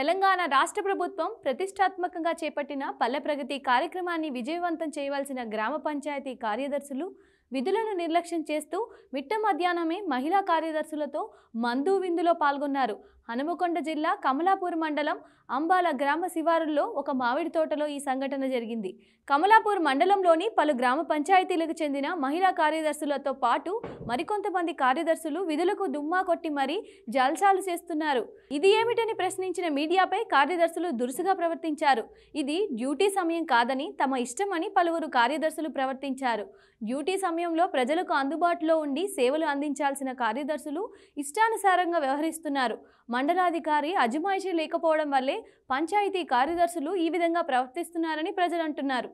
తెలంగాణ రాష్ట్ర ప్రభుత్వం ప్రతిష్టాత్మకంగా చేపట్టిన పల్లె ప్రగతి కార్యక్రమాన్ని విజయవంతం చేయవలసిన గ్రామ పంచాయతీ కార్యదర్శులు విధులను నిర్లక్ష్యం చేస్తూ మిట్ట మధ్యాహ్నమే మహిళా కార్యదర్శులతో మందు విందులో పాల్గొన్నారు హనుమకొండ జిల్లా కమలాపూర్ మండలం అంబాల గ్రామ శివారుల్లో ఒక మామిడి తోటలో ఈ సంఘటన జరిగింది కమలాపూర్ మండలంలోని పలు గ్రామ పంచాయతీలకు చెందిన మహిళా కార్యదర్శులతో పాటు మరికొంతమంది కార్యదర్శులు విధులకు దుమ్మా కొట్టి మరీ జల్సాలు చేస్తున్నారు ఇది ఏమిటని ప్రశ్నించిన మీడియాపై కార్యదర్శులు దురుసుగా ప్రవర్తించారు ఇది డ్యూటీ సమయం కాదని తమ ఇష్టమని పలువురు కార్యదర్శులు ప్రవర్తించారు డ్యూటీ సమయం సమయంలో ప్రజలకు అందుబాటులో ఉండి సేవలు అందించాల్సిన కార్యదర్శులు ఇష్టానుసారంగా వ్యవహరిస్తున్నారు మండలాధికారి అజమాయిషీ లేకపోవడం వల్లే పంచాయతీ కార్యదర్శులు ఈ విధంగా ప్రవర్తిస్తున్నారని ప్రజలు అంటున్నారు